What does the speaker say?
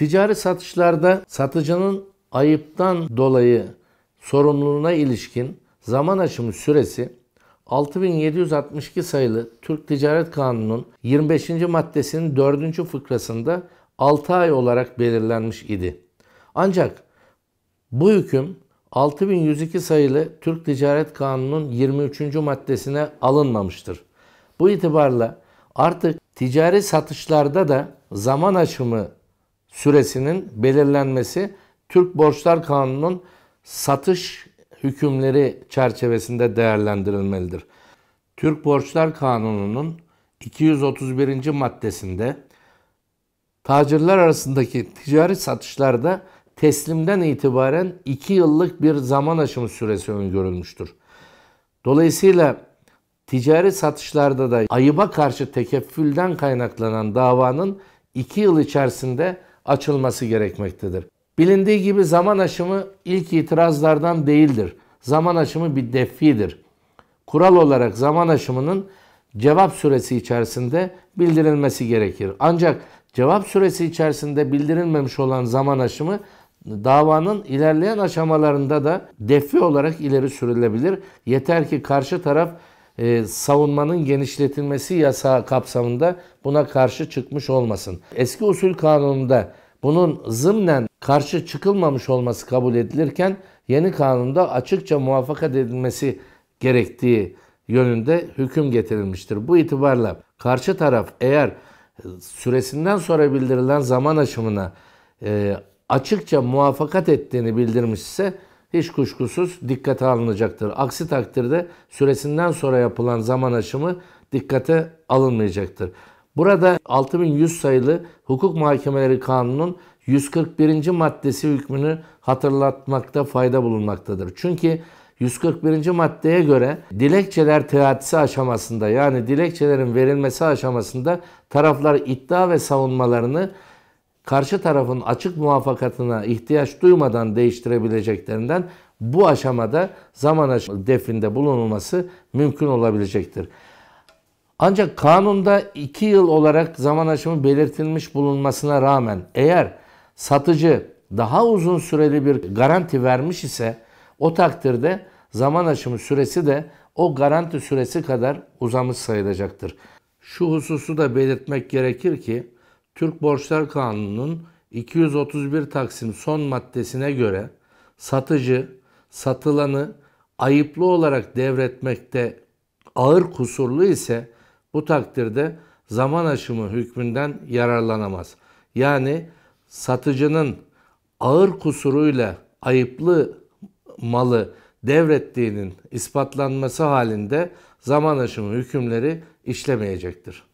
Ticari satışlarda satıcının ayıptan dolayı sorumluluğuna ilişkin zaman aşımı süresi 6762 sayılı Türk Ticaret Kanunu'nun 25. maddesinin 4. fıkrasında 6 ay olarak belirlenmiş idi. Ancak bu hüküm 6102 sayılı Türk Ticaret Kanunu'nun 23. maddesine alınmamıştır. Bu itibarla artık ticari satışlarda da zaman aşımı süresinin belirlenmesi Türk Borçlar Kanunu'nun satış hükümleri çerçevesinde değerlendirilmelidir. Türk Borçlar Kanunu'nun 231. maddesinde tacirler arasındaki ticari satışlarda teslimden itibaren 2 yıllık bir zaman aşımı süresi öngörülmüştür. Dolayısıyla ticari satışlarda da ayıba karşı tekeffülden kaynaklanan davanın 2 yıl içerisinde açılması gerekmektedir. Bilindiği gibi zaman aşımı ilk itirazlardan değildir. Zaman aşımı bir defidir. Kural olarak zaman aşımının cevap süresi içerisinde bildirilmesi gerekir. Ancak cevap süresi içerisinde bildirilmemiş olan zaman aşımı davanın ilerleyen aşamalarında da defi olarak ileri sürülebilir. Yeter ki karşı taraf e, savunmanın genişletilmesi yasağı kapsamında buna karşı çıkmış olmasın. Eski usul kanununda bunun zımnen karşı çıkılmamış olması kabul edilirken yeni kanunda açıkça muvaffakat edilmesi gerektiği yönünde hüküm getirilmiştir. Bu itibarla karşı taraf eğer süresinden sonra bildirilen zaman aşımına e, açıkça muvafakat ettiğini bildirmişse hiç kuşkusuz dikkate alınacaktır. Aksi takdirde süresinden sonra yapılan zaman aşımı dikkate alınmayacaktır. Burada 6100 sayılı Hukuk Mahkemeleri Kanunun 141. maddesi hükmünü hatırlatmakta fayda bulunmaktadır. Çünkü 141. maddeye göre dilekçeler teatisi aşamasında yani dilekçelerin verilmesi aşamasında taraflar iddia ve savunmalarını karşı tarafın açık muvafakatına ihtiyaç duymadan değiştirebileceklerinden bu aşamada zaman definde bulunulması mümkün olabilecektir. Ancak kanunda 2 yıl olarak zaman aşımı belirtilmiş bulunmasına rağmen eğer satıcı daha uzun süreli bir garanti vermiş ise o takdirde zaman aşımı süresi de o garanti süresi kadar uzamış sayılacaktır. Şu hususu da belirtmek gerekir ki Türk Borçlar Kanunu'nun 231 Taksim son maddesine göre satıcı satılanı ayıplı olarak devretmekte ağır kusurlu ise bu takdirde zaman aşımı hükmünden yararlanamaz. Yani satıcının ağır kusuruyla ayıplı malı devrettiğinin ispatlanması halinde zaman aşımı hükümleri işlemeyecektir.